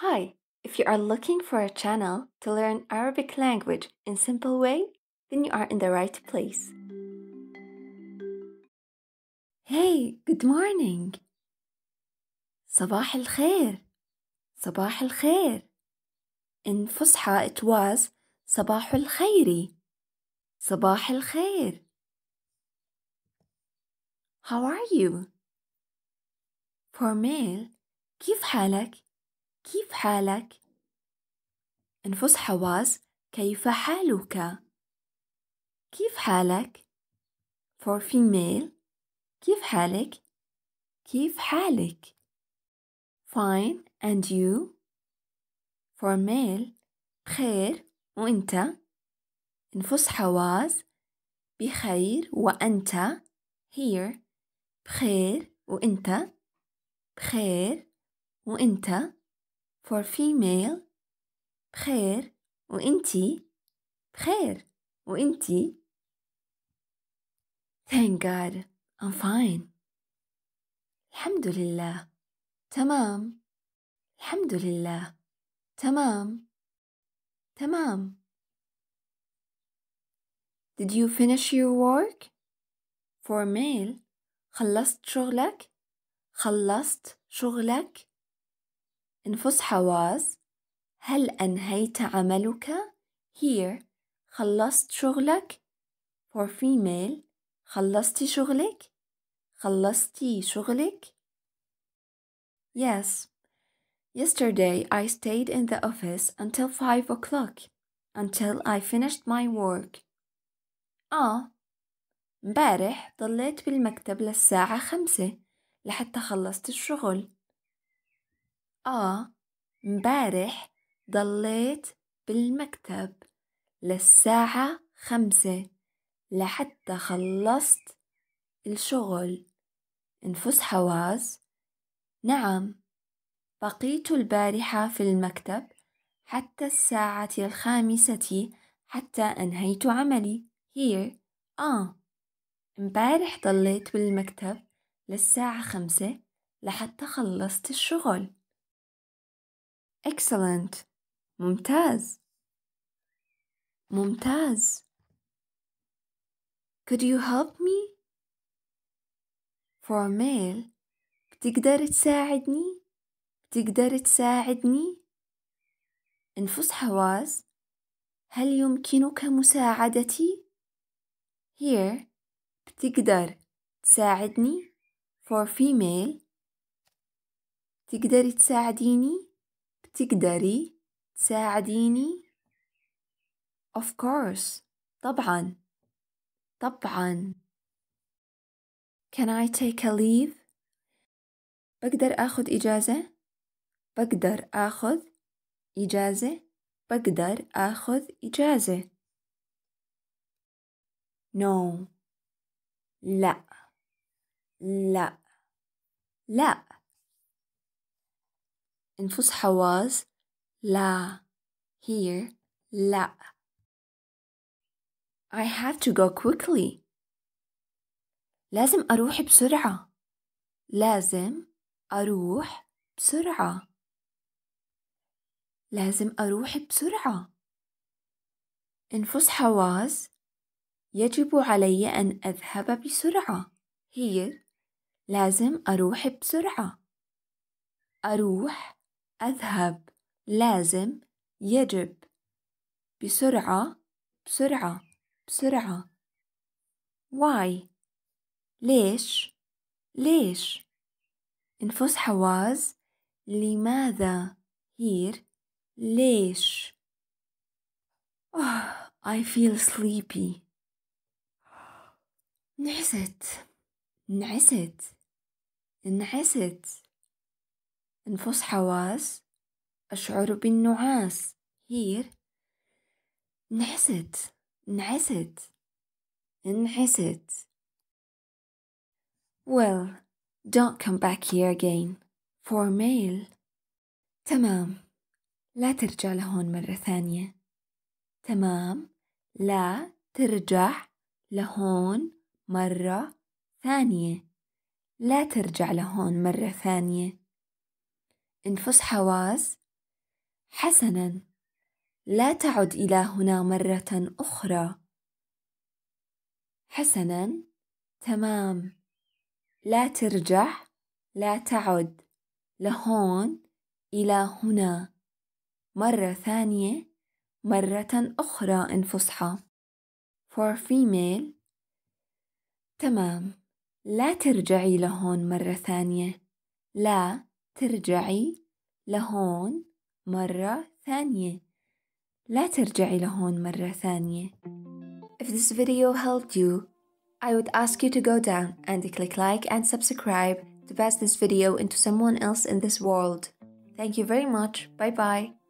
Hi, if you are looking for a channel to learn Arabic language in simple way, then you are in the right place. Hey, good morning. صباح الخير. صباح الخير. In Fusha it was صباح الخير. صباح الخير. How are you? For male, كيف حالك؟ كيف حالك؟ انفس حواس كيف حالك؟ كيف حالك؟ for female كيف حالك؟ كيف حالك؟ fine and you for male بخير وانت انفس حواس بخير وانت here بخير وانت بخير وانت for female بخير وانتي بخير وانتي Thank God I'm fine الحمد لله تمام الحمد لله تمام تمام Did you finish your work? For male خلصت شغلك؟ خلصت شغلك؟ نفوس حواس هل أنهيت عملك؟ here خلصت شغلك for female خلصتي شغلك؟ خلصتي شغلك؟ Yes. Yesterday I stayed in the office until five o'clock until I finished my work. آه مبارح ضليت بالمكتب للساعة خمسة لحتى خلصت الشغل. آه مبارح ضليت بالمكتب للساعة خمسة لحتى خلصت الشغل انفس حواس نعم بقيت البارحة في المكتب حتى الساعة الخامسة حتى أنهيت عملي here آه مبارح ضليت بالمكتب للساعة خمسة لحتى خلصت الشغل Excellent. ممتاز. ممتاز. Could you help me? For male. بتقدر تساعدني؟ بتقدر تساعدني؟ انفس حواس هل يمكنك مساعدتي؟ Here بتقدر تساعدني for female تقدر تساعديني تقدري تساعديني؟ Of course طبعا طبعا Can I take a leave? بقدر آخذ إجازة؟ بقدر آخذ إجازة؟ بقدر آخذ إجازة No لا لا لا الفصحى was لا here لا I have to go quickly لازم أروح بسرعة لازم أروح بسرعة لازم أروح بسرعة انفس was يجب علي أن أذهب بسرعة here لازم أروح بسرعة أروح أذهب لازم يجب بسرعة بسرعة بسرعة why ليش ليش انفس حواز لماذا here ليش oh, I feel sleepy نعست نعست نعست أنفس حواس أشعر بالنعاس هير نعست نعست نعست Well, don't come back here again for mail تمام لا ترجع لهون مرة ثانية تمام لا ترجع لهون مرة ثانية لا ترجع لهون مرة ثانية انفس حواس حسنا لا تعد إلى هنا مرة أخرى حسنا تمام لا ترجع لا تعد لهون إلى هنا مرة ثانية مرة أخرى انفصحى for female تمام لا ترجعي لهون مرة ثانية لا ترجعي لهون مرة ثانية لا ترجعي لهون مرة ثانية If this video helped you, I would ask you to go down and click like and subscribe to pass this video into someone else in this world. Thank you very much. Bye bye.